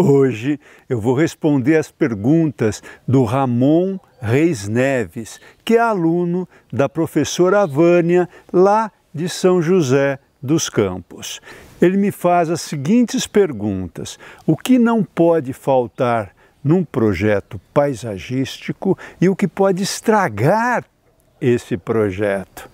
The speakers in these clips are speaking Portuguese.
Hoje eu vou responder as perguntas do Ramon Reis Neves, que é aluno da professora Vânia, lá de São José dos Campos. Ele me faz as seguintes perguntas: o que não pode faltar num projeto paisagístico e o que pode estragar esse projeto?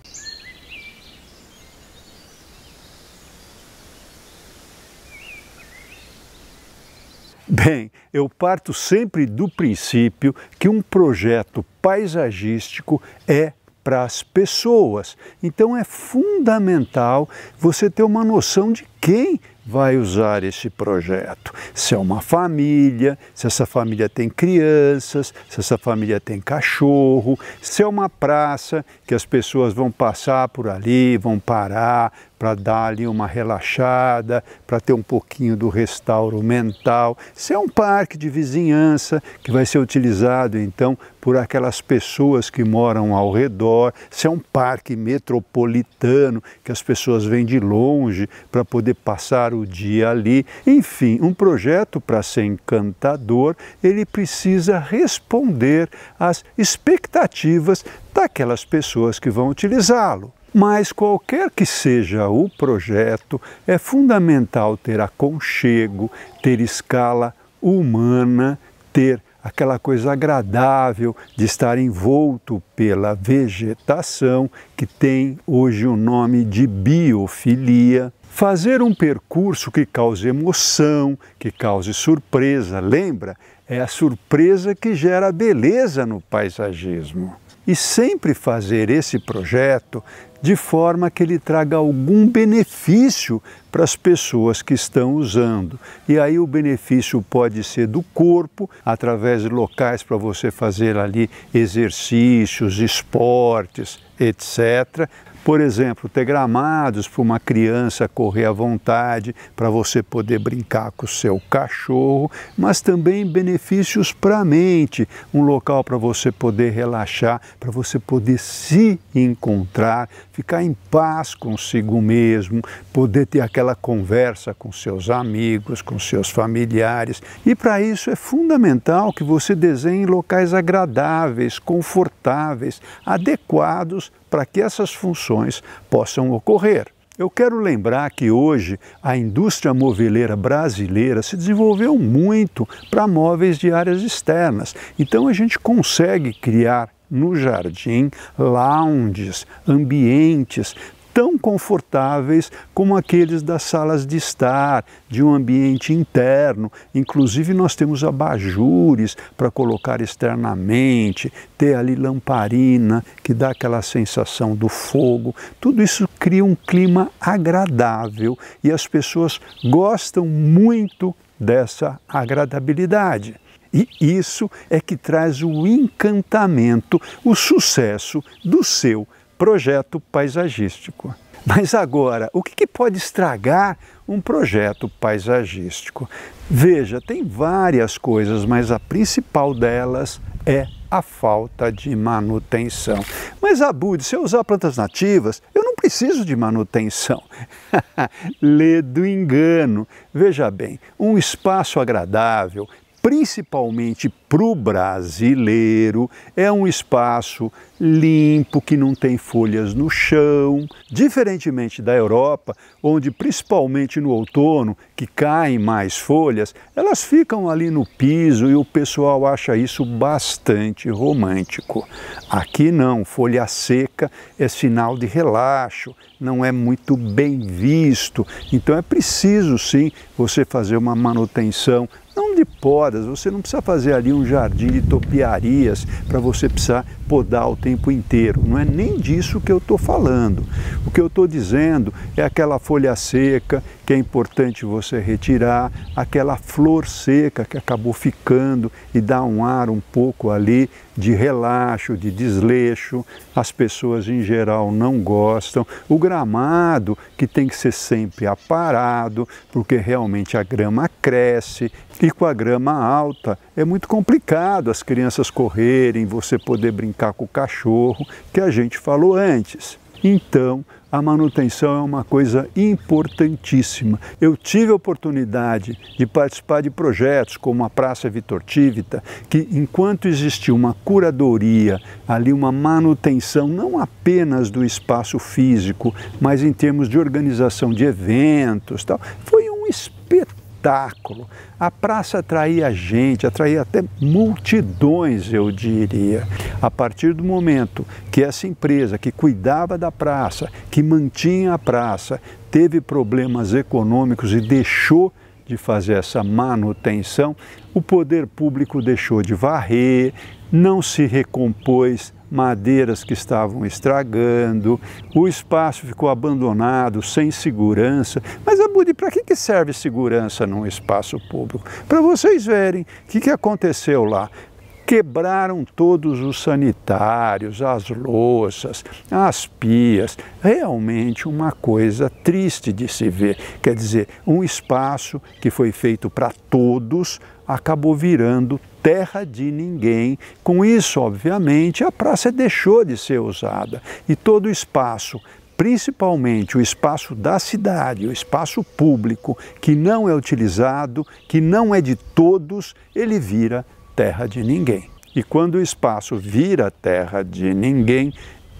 Bem, eu parto sempre do princípio que um projeto paisagístico é para as pessoas. Então é fundamental você ter uma noção de quem vai usar esse projeto. Se é uma família, se essa família tem crianças, se essa família tem cachorro, se é uma praça que as pessoas vão passar por ali, vão parar, para dar ali uma relaxada, para ter um pouquinho do restauro mental. Isso é um parque de vizinhança que vai ser utilizado então por aquelas pessoas que moram ao redor. Isso é um parque metropolitano que as pessoas vêm de longe para poder passar o dia ali. Enfim, um projeto para ser encantador, ele precisa responder às expectativas daquelas pessoas que vão utilizá-lo. Mas qualquer que seja o projeto, é fundamental ter aconchego, ter escala humana, ter aquela coisa agradável de estar envolto pela vegetação, que tem hoje o nome de biofilia. Fazer um percurso que cause emoção, que cause surpresa, lembra? É a surpresa que gera beleza no paisagismo e sempre fazer esse projeto de forma que ele traga algum benefício para as pessoas que estão usando. E aí o benefício pode ser do corpo, através de locais para você fazer ali exercícios, esportes, etc. Por exemplo, ter gramados para uma criança correr à vontade, para você poder brincar com o seu cachorro, mas também benefícios para a mente, um local para você poder relaxar para você poder se encontrar, ficar em paz consigo mesmo, poder ter aquela conversa com seus amigos, com seus familiares. E para isso é fundamental que você desenhe locais agradáveis, confortáveis, adequados para que essas funções possam ocorrer. Eu quero lembrar que hoje a indústria moveleira brasileira se desenvolveu muito para móveis de áreas externas. Então a gente consegue criar no jardim lounges, ambientes tão confortáveis como aqueles das salas de estar, de um ambiente interno. Inclusive, nós temos abajures para colocar externamente, ter ali lamparina que dá aquela sensação do fogo. Tudo isso cria um clima agradável e as pessoas gostam muito dessa agradabilidade. E isso é que traz o encantamento, o sucesso do seu projeto paisagístico. Mas agora, o que, pode estragar um projeto paisagístico? Veja, tem várias coisas, mas a principal delas é a falta de manutenção. Mas, Abude, se eu usar plantas nativas, eu não preciso de manutenção. Lê do engano. Veja bem, um espaço agradável, principalmente para o brasileiro, é um espaço limpo, que não tem folhas no chão, diferentemente da Europa, onde principalmente no outono, que caem mais folhas, elas ficam ali no piso e o pessoal acha isso bastante romântico. Aqui não, folha seca é sinal de relaxo, não é muito bem visto, então é preciso sim você fazer uma manutenção de podas, você não precisa fazer ali um jardim de topiarias para você precisar podar o tempo inteiro. Não é nem disso que eu estou falando. O que eu estou dizendo é aquela folha seca que é importante você retirar, aquela flor seca que acabou ficando e dá um ar um pouco ali de relaxo, de desleixo, as pessoas em geral não gostam. O gramado que tem que ser sempre aparado, porque realmente a grama cresce e com a grama alta é muito complicado as crianças correrem, você poder brincar com o cachorro, que a gente falou antes. Então, a manutenção é uma coisa importantíssima. Eu tive a oportunidade de participar de projetos como a Praça Vitor Tivita, que enquanto existia uma curadoria, ali uma manutenção não apenas do espaço físico, mas em termos de organização de eventos, tal, foi um espaço espetáculo. A praça atraía gente, atraía até multidões, eu diria. A partir do momento que essa empresa que cuidava da praça, que mantinha a praça, teve problemas econômicos e deixou de fazer essa manutenção, o poder público deixou de varrer, não se recompôs madeiras que estavam estragando, o espaço ficou abandonado, sem segurança. Mas, Abudi, para que serve segurança num espaço público? Para vocês verem o que aconteceu lá quebraram todos os sanitários, as louças, as pias. Realmente uma coisa triste de se ver. Quer dizer, um espaço que foi feito para todos acabou virando terra de ninguém. Com isso, obviamente, a praça deixou de ser usada e todo o espaço principalmente o espaço da cidade, o espaço público, que não é utilizado, que não é de todos, ele vira terra de ninguém. E quando o espaço vira terra de ninguém,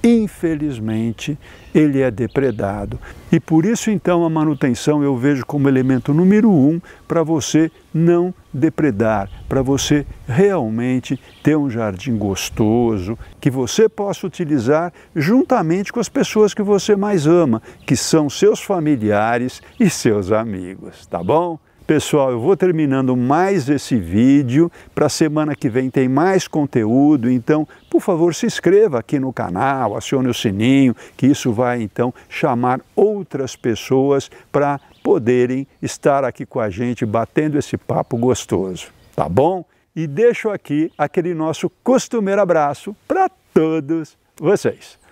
infelizmente, ele é depredado. E por isso, então, a manutenção eu vejo como elemento número um para você não depredar, para você realmente ter um jardim gostoso, que você possa utilizar juntamente com as pessoas que você mais ama, que são seus familiares e seus amigos, tá bom? Pessoal, eu vou terminando mais esse vídeo. Para semana que vem tem mais conteúdo, então, por favor, se inscreva aqui no canal, acione o sininho, que isso vai então chamar outras pessoas para poderem estar aqui com a gente batendo esse papo gostoso, tá bom? E deixo aqui aquele nosso costumeiro abraço para todos vocês.